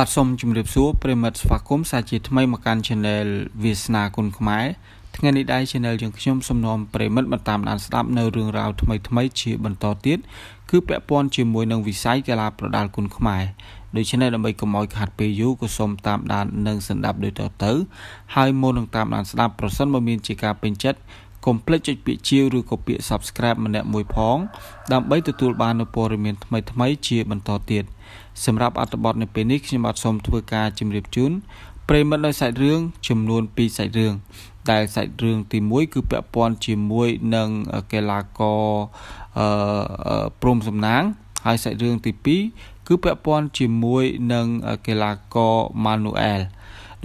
បាទសូមជម្រាបសួរប្រិមិត្តស្វាគមន៍សាជាថ្មីមកកាន់ Channel វាសនាគុណខ្មែរថ្ងៃនេះដែរ Channel យើងខ្ញុំសូមនាំប្រិមិត្តមកតាមដានស្ដាប់នៅរឿងរ៉ាវថ្មីថ្មីជាបន្តទៀតគឺពាក់ព័ន្ធជាមួយនឹងវិស័យកីឡាប្រដាល់គុណខ្មែរដូច្នេះដើម្បីកុំឲ្យខាត់ពេលយូរក៏សូមតាមដាននិងសន្ដាប់ដូចតទៅហើយមុននឹងតាមដានស្ដាប់ប្រសិនបើមានជាការពេញចិត្តកុំភ្លេចចុចពាក្យជាវឬក៏ពាក្យ Subscribe ម្នាក់មួយផងដើម្បីទទួលបាននូវព័ត៌មានថ្មីៗជាបន្តទៀត។សម្រាប់អត្ថបទនៅពេលនេះខ្ញុំបាទសូមធ្វើការជម្រាបជូនប្រិមិត្តនៅសាច់រឿងចំនួន2សាច់រឿងដែលសាច់រឿងទី1គឺពាក់ព័ន្ធជាមួយនឹងកីឡាករអឺព្រំសំណាងហើយសាច់រឿងទី2គឺពាក់ព័ន្ធជាមួយនឹងកីឡាករ Manuel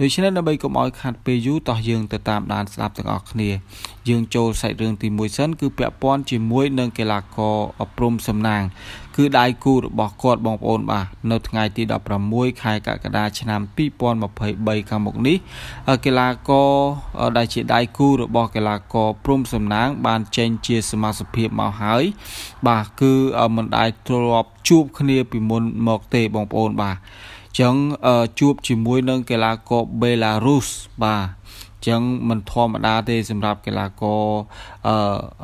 ដូច្នេះដើម្បីកុំឲ្យខាត់ពេលយូរតោះយើងទៅតាមដានស្ដាប់ទាំងអស់គ្នាយើងចូលសាច់រឿងទី1សិនគឺពាក់ព័ន្ធជាមួយនឹងកីឡាករអប់រំសំណាងគឺដៃគូរបស់គាត់បងប្អូនបាទនៅថ្ងៃទី16ខែកក្កដាឆ្នាំ2023ខាងមុខនេះកីឡាករដែលជាដៃគូរបស់កីឡាករព្រំសំណាងបានចេញជាសមាជិកមកហើយបាទគឺមិនដែលធ្លាប់ជួបគ្នាពីមុនមកទេបងប្អូនបាទចឹងជួបជាមួយនឹង កីឡាករបេឡារុសបាទចឹងមិនធម្មតាទេសម្រាប់កីឡាករ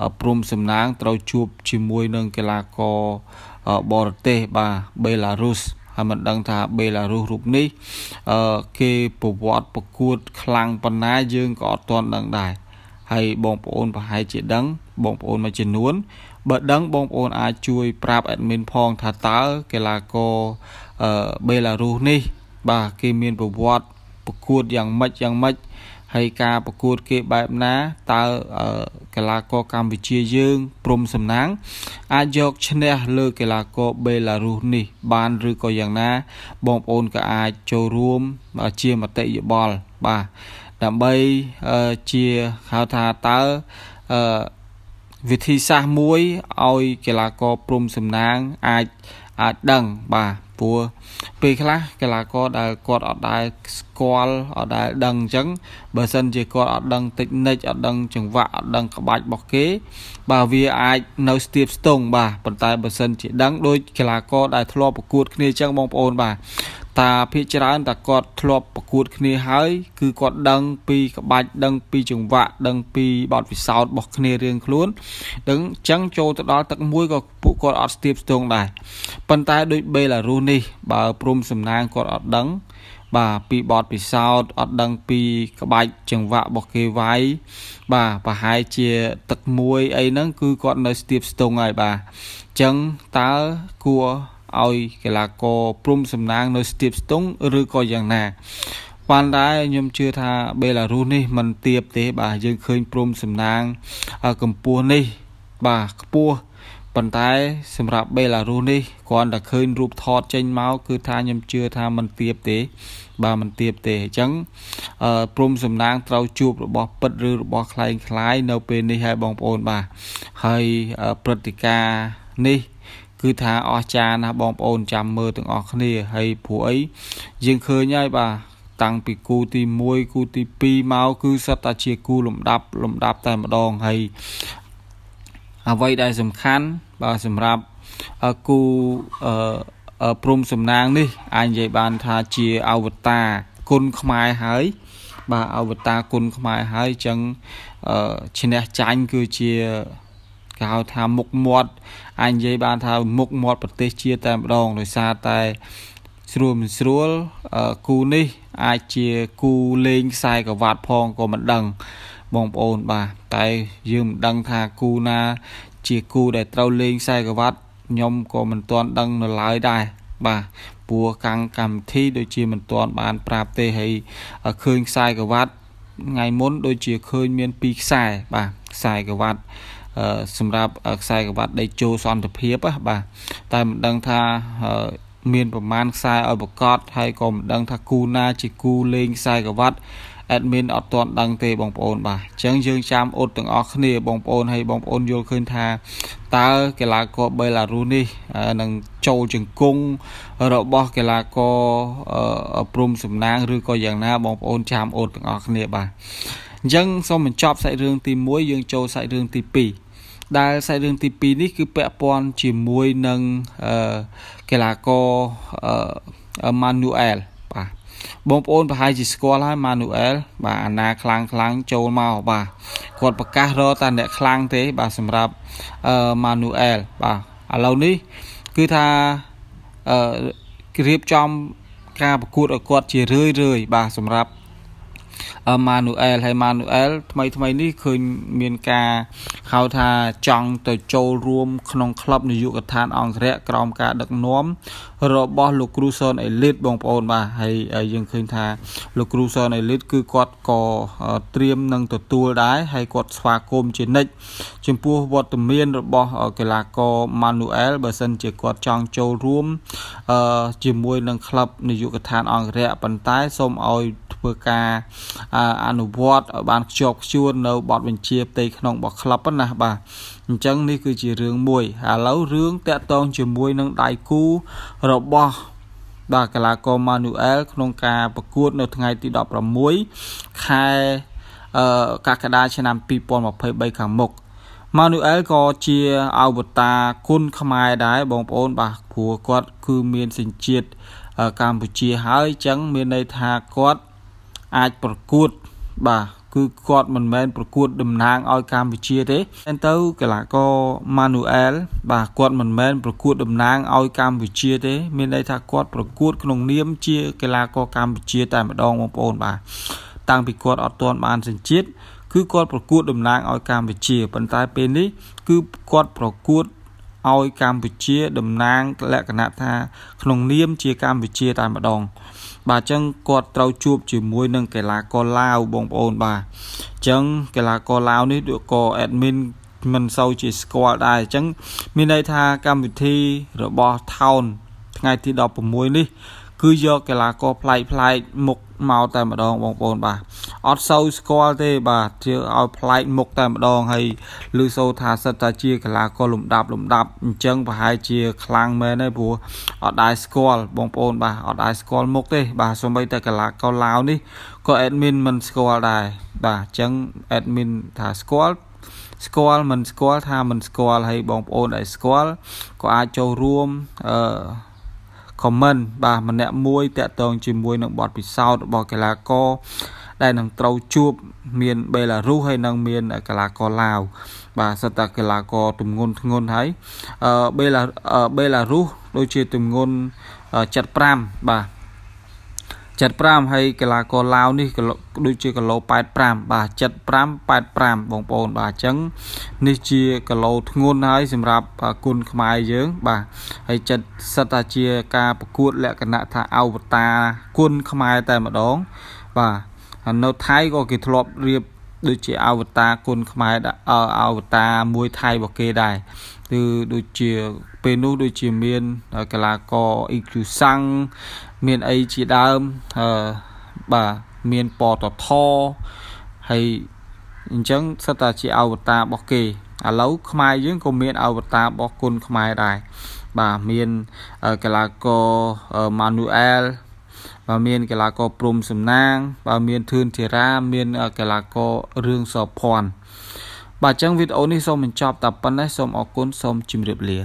អឺព្រំសំណាងត្រូវជួបជាមួយនឹងកីឡាករបរទេសបាទបេឡារុសហើយមិនដឹងថាបេឡារុសរូបនេះអឺគេប្រវត្តិប្រកួត ខ្លាំងប៉ុណ្ណាយើងក៏អត់ទាន់ដឹងដែរហើយបងប្អូនប្រហែលជាដឹងបងប្អូនមួយចំនួនបើដឹងបងប្អូនអាចជួយ ប្រាប់ admin ផងថាតើកីឡាករអឺបេឡារុសនេះ បាទគេមានប្រវត្តិប្រកួតយ៉ាងម៉េចយ៉ាងម៉េចហើយការប្រកួតគេបែបណាតើកីឡាករកម្ពុជាយើងព្រមសំណាងអាចយកឈ្នះលើ កីឡាករបេឡារុសនេះ បាន ឬក៏យ៉ាងណា បងប្អូនក៏អាចចូលរួមជាមតិយោបល់បាទដើម្បីជាហៅថាតើវិធីសាស្ត្រមួយឲ្យកីឡាករព្រំសំណាងអាចអាចដឹងបាទព្រោះពេលខ្លះកីឡាករដែលគាត់អត់ដែលស្គាល់អត់ដែលដឹងអញ្ចឹងបើសិនជាគាត់អត់ដឹងតិចនិចអត់ដឹងចង្វាក់អត់ដឹងក្បាច់របស់គេបាទវាអាចនៅស្ទាបស្ទង់បាទប៉ុន្តែបើសិនជាដឹងដោយកីឡាករដែលធ្លាប់ប្រកួតគ្នាអញ្ចឹងបងប្អូនបាទតាភាកច្រើនតាគាត់ធ្លាប់ប្រកួតគ្នាហើយ គឺគាត់ដឹងពីក្បាច់ដឹង ពីចង្វាក់ដឹងពីបទពិសោធន៍របស់គ្នារៀងខ្លួន ដឹងចឹងចូលទៅដល់ទឹកមួយក៏ពួកគាត់អត់ស្ទាបស្ទងដែរប៉ុន្តែដូចបេឡារុសនេះ បើព្រមសំណាងគាត់អត់ដឹងបាទពីបទពិសោធន៍អត់ដឹងពីក្បាច់ចង្វាក់របស់គេវាយបាទប្រហែលជាទឹកមួយអីហ្នឹង គឺគាត់នៅស្ទាបស្ទងហើយបាទអញ្ចឹងតើគួរឲ្យកីឡាករព្រំសំណាងនៅស្ទាបស្ទង់ឬក៏យ៉ាងណាបានដែរខ្ញុំជឿថាបេឡារុសនេះมันទៀបទេ បាទយើងឃើញព្រំសំណាងកម្ពុជានេះបាទខ្ពស់ប៉ុន្តែ សម្រាប់បេឡារុសនេះគ្រាន់តែឃើញរូបថតចេញមកគឺថាខ្ញុំជឿថាมันទៀបទេ បាទมันទៀបទេអញ្ចឹងព្រំសំណាងត្រូវជួបរបស់ពិតឬរបស់คล้ายคล้ายនៅពេលនេះហើយបងប្អូនបាទហើយព្រឹត្តិការណ៍នេះគឺថាអស្ចារ្យណាស់បងប្អូនចាំមើលទាំងអស់គ្នាហើយព្រោះអីយើងឃើញហើយបាទតាំងពីគូទី1គូទី2មកគឺសិតតែជាគូលំដាប់ លំដាប់តែម្ដងហើយអ្វីដែលសំខាន់បាទសម្រាប់គូអឺព្រំសំណាងនេះអាចនិយាយបានថាជាអវតារគុណខ្មែរហើយ បាទអវតារគុណខ្មែរហើយចឹងឈ្នះចាញ់គឺជាគេហៅថាមុខមាត់អាចនិយាយបានថាមុខមាត់ប្រទេសជាតិតែម្ដងដោយសារតែស្រួលមិនស្រួលគូនេះអាចជាគូលេងខ្សែក្រវ៉ាត់ផងក៏មិនដឹងបងប្អូនបាទតែយើងមិនដឹងថាគូណា ជាគូដែលត្រូវលេងខ្សែក្រវ៉ាត់ខ្ញុំក៏មិនទាន់ដឹងនៅឡើយដែរបាទព្រោះកាំងកម្មវិធី ដូចជាមិនទាន់បាន ប្រាប់ទេហើយឃើញខ្សែក្រវ៉ាត់ថ្ងៃមុនដូចជាឃើញមាន2ខ្សែបាទខ្សែក្រវ៉ាត់សម្រាប់ខ្សែក្រវ៉ាត់ដេជោសន្តិភាពបាទតែមិនដឹងថាមានប្រមាណខ្សែឲ្យប្រកាសហើយក៏មិនដឹងថាគូណាជាគូលេងខ្សែក្រវ៉ាត់ admin អត់ទាន់ដឹងទេបងប្អូនបាទអញ្ចឹងយើងចាំអ៊ុតទាំងអស់គ្នា បងប្អូនហើយបងប្អូនយល់ឃើញថាតើកីឡាករបេឡារុសនេះនឹងចូលជង្គង់របស់កីឡាករព្រំសំណាងឬក៏យ៉ាងណាបងប្អូន ចាំអ៊ុតទាំងអស់គ្នាបាទអញ្ចឹងសូមបញ្ចប់សាច់រឿងទី1យើងចូលសាច់រឿងទី2ដែលសាច់រឿងទី2នេះគឺពាក់ព័ន្ធជាមួយនឹងអឺកីឡាករអឺម៉ានូអែលបាទបងប្អូនប្រហែលជាស្គាល់ហើយម៉ានូអែលបាទអាណា ខ្លាំងខ្លាំងចូលមកបាទគាត់ប្រកាសរកតាអ្នកខ្លាំងទេ បាទសម្រាប់អឺម៉ានូអែលបាទឥឡូវនេះគឺថាអឺរៀបចំការប្រកួតឲ្យគាត់ជារឿយរឿយបាទសម្រាប់ម៉ានូអែលហើយម៉ានូអែលថ្មី ថ្មីនេះឃើញមានការហៅថាចង់ទៅចូលរួម ក្នុងក្លឹបនយោបាយកថាអង្គរៈក្រោមការដឹកនាំរបស់លោកគ្រូសនអេលីតបងប្អូនបាទហើយយើងឃើញថា លោកគ្រូសនអេលីតគឺគាត់ក៏ត្រៀមនឹងទទួលដែរហើយគាត់ស្វាគមន៍ជានិច្ចចំពោះវត្តមានរបស់ កីឡាករម៉ានូអែលបើសិនជាគាត់ចង់ចូលរួម ជាមួយនឹងក្លឹបនយោបាយកថាអង្គរៈប៉ុន្តែសូមឲ្យធ្វើការអនុវត្តឲ្យបានខ្ជាប់ខ្ជួននៅបទបញ្ជាផ្ទៃក្នុងរបស់ក្លឹបណាបាទអញ្ចឹងនេះគឺជារឿងមួយឥឡូវរឿងតាក់ទងជាមួយនឹងដៃគូរបស់បាទកីឡាករម៉ានូអែលក្នុងការប្រកួតនៅថ្ងៃទី16ខែអឺកក្កដាឆ្នាំ2023ខាងមុខម៉ានូអែលក៏ជាអវតារគុណខ្មែរដែរបងប្អូន បាទព្រោះគាត់ គឺមានសញ្ជាតិកម្ពុជាហើយអញ្ចឹងមានន័យថាគាត់អាចប្រកួតបាទគឺគាត់មិនមែនប្រកួតតំណាងឲ្យកម្ពុជាទេតែទៅកីឡាករ Manuel បាទគាត់មិនមែនប្រកួតតំណាងឲ្យកម្ពុជាទេមានន័យថាគាត់ប្រកួត ក្នុងនាមជាកីឡាករកម្ពុជាតែម្ដងបងប្អូន បាទតាំងពីគាត់អត់ទាន់បានសញ្ជាតិគឺគាត់ប្រកួតតំណាងឲ្យកម្ពុជាប៉ុន្តែពេលនេះគឺគាត់ប្រកួតឲ្យកម្ពុជាតំណាងលក្ខណៈថាក្នុងនាមជាកម្ពុជាតែម្ដងបាទអញ្ចឹងគាត់ត្រូវជួប ជាមួយនឹងកីឡាករឡាវបងប្អូនបាទអញ្ចឹងកីឡាករឡាវនេះក៏ admin មិនសូវជាស្គាល់ដែរអញ្ចឹង មានន័យថាកម្មវិធីរបស់ Town ថ្ងៃទី16នេះគឺយកកីឡាករប្លែកប្លែកមុខមកតែម្ដងបងប្អូនបាទអត់សូវស្គាល់ទេបាទជាឲ្យប្លែកមុខតែម្ដងហើយលឺសូ ថាសិតតាជាកីឡាករលំដាប់លំដាប់អញ្ចឹងប្រហែលជាខ្លាំងមែនទេព្រោះអត់ដែរស្គាល់បងប្អូនបាទអត់ដែរស្គាល់មុខទេបាទសូម្បីតែកីឡាករឡាវនេះក៏ admin មិនស្គាល់ដែរបាទអញ្ចឹង admin ថាស្គាល់ស្គាល់មិនស្គាល់ថាមិនស្គាល់ហើយបងប្អូនដែលស្គាល់ក៏អាចចូលរួមអឺ comment បាទម្នាក់មួយតាក់ទងជាមួយនឹងបទពិសោធន៍របស់កីឡាករដែលនឹងត្រូវជួបមានបេឡារុសហើយនិងមានកីឡាករឡាវបាទសិតតាកីឡាករទំងន់ធ្ងន់ហើយអឺបេឡាបេឡារុសដូចជាទំងន់75បាទ75ហើយកីឡាករឡាវនេះដូចជាគីឡូ85បាទ75 85បងប្អូនបាទអញ្ចឹងនេះជាគីឡូធ្ងន់ហើយសម្រាប់គុណខ្មែរយើង បាទហើយចិត្តសិតថាជាការប្រកួតលក្ខណៈថាអវតារគុណខ្មែរតែម្ដង បាទនៅថៃក៏គេធ្លាប់រៀបដូចជាអវតារគុណខ្មែរអវតារមួយថៃរបស់គេដែរគឺដូចជាពេលនោះដូចជាមានកលាករអ៊ីគូសាំងមានអីជាដើមអឺបាទមានពតថហើយអញ្ចឹងសិតតាជាអវតាររបស់គេឥឡូវខ្មែរយើងក៏មានអវតាររបស់គុណខ្មែរដែរបាទមានកលាករម៉ានូអែលបើមាន កីឡាករព្រំសំណាងបើមានធឿនធីរាមានកីឡាកររឿងសោភ័ណ្ឌបាទអញ្ចឹងវីដេអូនេះសូមបញ្ចប់តែប៉ុណ្ណេះសូមអរគុណសូមជម្រាបលា